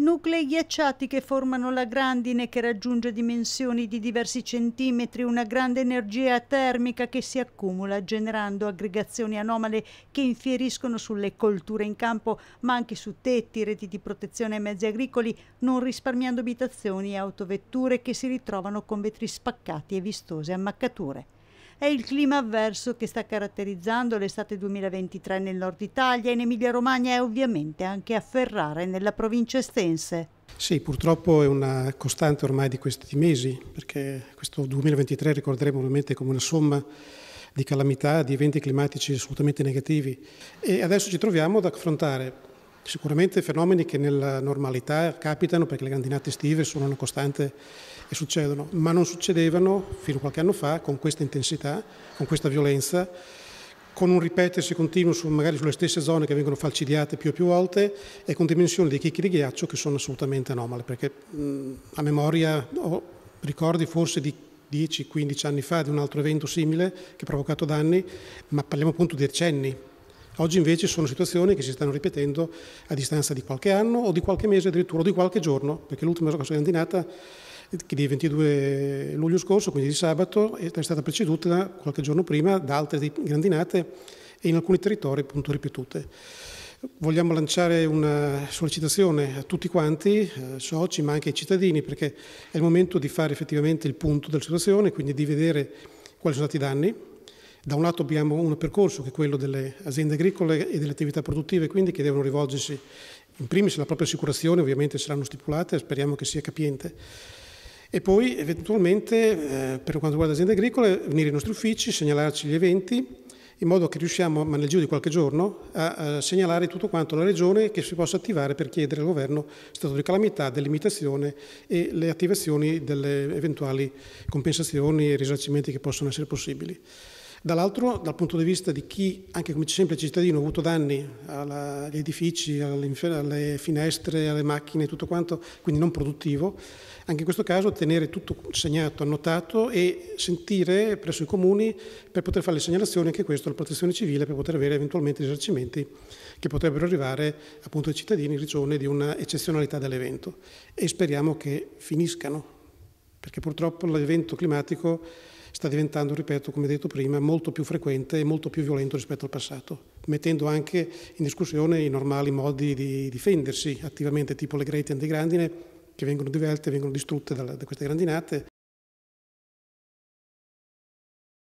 nuclei ghiacciati che formano la grandine che raggiunge dimensioni di diversi centimetri, una grande energia termica che si accumula generando aggregazioni anomale che infieriscono sulle colture in campo, ma anche su tetti, reti di protezione e mezzi agricoli, non risparmiando abitazioni e autovetture che si ritrovano con vetri spaccati e vistose ammaccature è il clima avverso che sta caratterizzando l'estate 2023 nel nord Italia, in Emilia-Romagna e ovviamente anche a Ferrara e nella provincia estense. Sì, purtroppo è una costante ormai di questi mesi, perché questo 2023 ricorderemo ovviamente come una somma di calamità, di eventi climatici assolutamente negativi e adesso ci troviamo ad affrontare Sicuramente fenomeni che nella normalità capitano perché le grandinate estive sono una costante e succedono, ma non succedevano fino a qualche anno fa con questa intensità, con questa violenza, con un ripetersi continuo su, magari sulle stesse zone che vengono falcidiate più e più volte e con dimensioni di chicchi di ghiaccio che sono assolutamente anomale, perché mh, a memoria ho ricordi forse di 10-15 anni fa di un altro evento simile che ha provocato danni, ma parliamo appunto di decenni Oggi invece sono situazioni che si stanno ripetendo a distanza di qualche anno o di qualche mese addirittura o di qualche giorno, perché l'ultima è grandinata che di 22 luglio scorso, quindi di sabato, è stata preceduta qualche giorno prima da altre grandinate e in alcuni territori appunto ripetute. Vogliamo lanciare una sollecitazione a tutti quanti, eh, soci ma anche ai cittadini, perché è il momento di fare effettivamente il punto della situazione, quindi di vedere quali sono stati i danni, da un lato abbiamo un percorso che è quello delle aziende agricole e delle attività produttive, quindi che devono rivolgersi in primis alla propria assicurazione, ovviamente saranno stipulate, speriamo che sia capiente, e poi eventualmente eh, per quanto riguarda le aziende agricole venire ai nostri uffici, segnalarci gli eventi, in modo che riusciamo, ma nel giro di qualche giorno, a, a segnalare tutto quanto alla Regione che si possa attivare per chiedere al Governo stato di calamità, delimitazione e le attivazioni delle eventuali compensazioni e risarcimenti che possono essere possibili. Dall'altro, dal punto di vista di chi, anche come semplice cittadino, ha avuto danni alla, agli edifici, alle, finestre, alle macchine, tutto quanto, quindi non produttivo, anche in questo caso tenere tutto segnato, annotato e sentire presso i comuni per poter fare le segnalazioni, anche questo, alla protezione civile, per poter avere eventualmente risarcimenti che potrebbero arrivare appunto ai cittadini in ragione di un'eccezionalità dell'evento. E speriamo che finiscano, perché purtroppo l'evento climatico sta diventando, ripeto, come detto prima, molto più frequente e molto più violento rispetto al passato, mettendo anche in discussione i normali modi di difendersi attivamente, tipo le grete antigrandine che vengono divelte, vengono distrutte da queste grandinate,